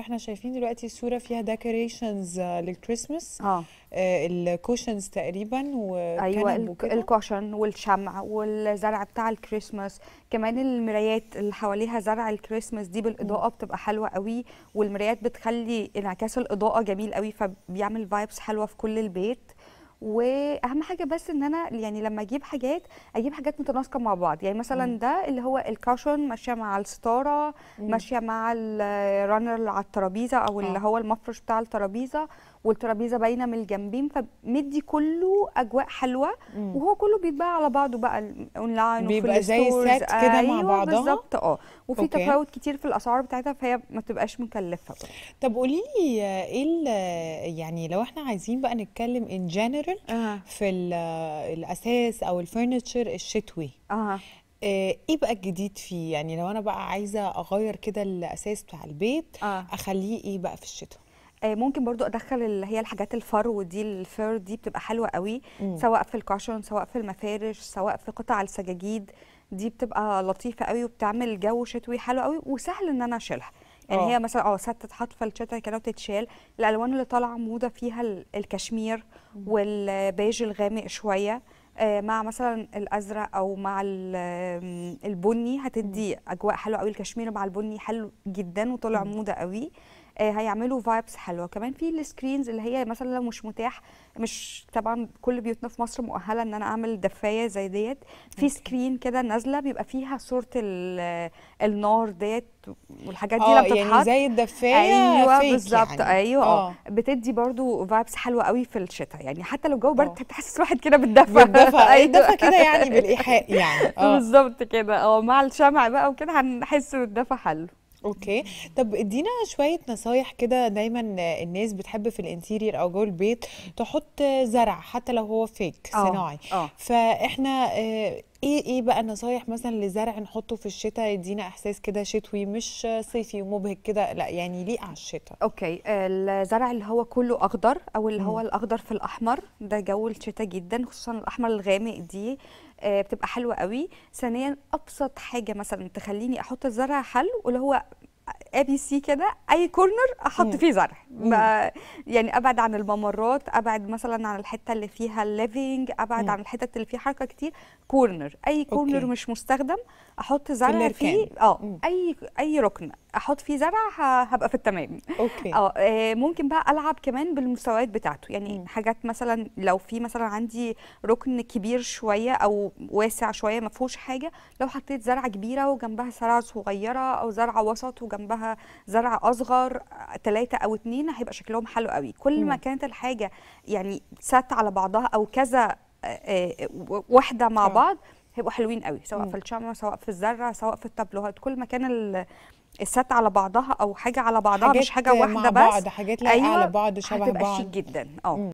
احنا شايفين دلوقتي الصوره فيها ديكوريشنز للكريسماس اه, آه. آه، الكوشنز تقريبا ايوه الكوشن والشمع والزرع بتاع الكريسماس كمان المرايات اللي حواليها زرع الكريسماس دي بالاضاءه بتبقى حلوه قوي والمرايات بتخلي انعكاس الاضاءه جميل قوي فبيعمل فايبس حلوه في كل البيت واهم حاجه بس ان انا يعني لما اجيب حاجات اجيب حاجات متناسقه مع بعض يعني مثلا مم. ده اللي هو الكاشون ماشيه مع الستاره ماشيه مع الرانر اللي على الترابيزه او اللي آه. هو المفرش بتاع الترابيزه والترابيزه باينه من الجنبين فمدي كله اجواء حلوه مم. وهو كله بيتباع على بعضه بقى اونلاين وفي بيبقى زي سات كده مع أيوة، بعضها بالظبط اه وفي تفاوت كتير في الاسعار بتاعتها فهي ما بتبقاش مكلفه طب قولي لي ايه يعني لو احنا عايزين بقى نتكلم ان جنرال ممكن آه. في الاساس او الفرنتشر الشتوي آه. آه. ايه بقى الجديد فيه يعني لو انا بقى عايزه اغير كده الاساس بتاع البيت آه. اخليه ايه بقى في الشتاء آه، ممكن برضو ادخل اللي هي الحاجات الفرو دي الفير دي بتبقى حلوه قوي مم. سواء في الكاشون سواء في المفارش سواء في قطع السجاجيد دي بتبقى لطيفه قوي وبتعمل جو شتوي حلو قوي وسهل ان انا اشيلها يعني أوه. هي مثلا اه ست تتحط في الشتا كده وتتشال الالوان اللي طالعه موضه فيها الكشمير والبيج الغامق شويه آه، مع مثلا الازرق او مع البني هتدي اجواء حلوه قوي الكشمير مع البني حلو جدا وطلع موضه قوي آه، هيعملوا فايبس حلوه كمان في السكرينز اللي هي مثلا لو مش متاح مش طبعا كل بيوتنا في مصر مؤهله ان انا اعمل دفايه زي ديت في سكرين كده نازله بيبقى فيها صوره النار ديت والحاجات دي آه، لما يعني زي الدفايه ايوه بالظبط يعني. ايوه اه بتدي برضو فايبس حلوه قوي في الشتاء يعني حتى لو الجو برد آه. تحسس الواحد كده بالدفى بالدفى أيوة. كده يعني بالايحاء يعني بالظبط كده اه مع الشمع بقى وكده هنحس بالدفى حلو اوكي طب ادينا شويه نصايح كده دايما الناس بتحب في الانتيرير او جوه البيت تحط زرع حتى لو هو فيك آه، صناعي أوه. أوه. فاحنا آه، ايه ايه بقى نصايح مثلا لزرع نحطه في الشتاء يدينا احساس كده شتوي مش صيفي ومبهج كده لا يعني يليق على الشتاء اوكي الزرع اللي هو كله اخضر او اللي هو الاخضر في الاحمر ده جو الشتاء جدا خصوصا الاحمر الغامق دي آه، بتبقى حلوه قوي ثانيا ابسط حاجه مثلا تخليني احط الزرع حلو واللي هو اي بي سي كده اي كورنر احط فيه زرع يعني ابعد عن الممرات ابعد مثلا عن الحته اللي فيها الليفينج ابعد مم. عن الحتت اللي فيها حركه كتير كورنر اي كورنر أوكي. مش مستخدم احط زرع فيه اه اي اي ركن احط فيه زرع هبقى في التمام اوكي آه،, اه ممكن بقى العب كمان بالمستويات بتاعته يعني مم. حاجات مثلا لو في مثلا عندي ركن كبير شويه او واسع شويه ما فيهوش حاجه لو حطيت زرعه كبيره وجنبها زرعه صغيره او زرعه وسط وجنبها جنبها زرع اصغر ثلاثه او اثنين هيبقى شكلهم حلو قوي كل ما كانت الحاجه يعني سات على بعضها او كذا آه، آه، واحده مع بعض هيبقوا حلوين قوي سواء في الشمر سواء في الزرع سواء في التابلوهات كل ما كان الست على بعضها او حاجه على بعضها مش حاجه واحده مع بس بعض حاجات لايقه أيوة على بعض شبه بعض شيك جدا اه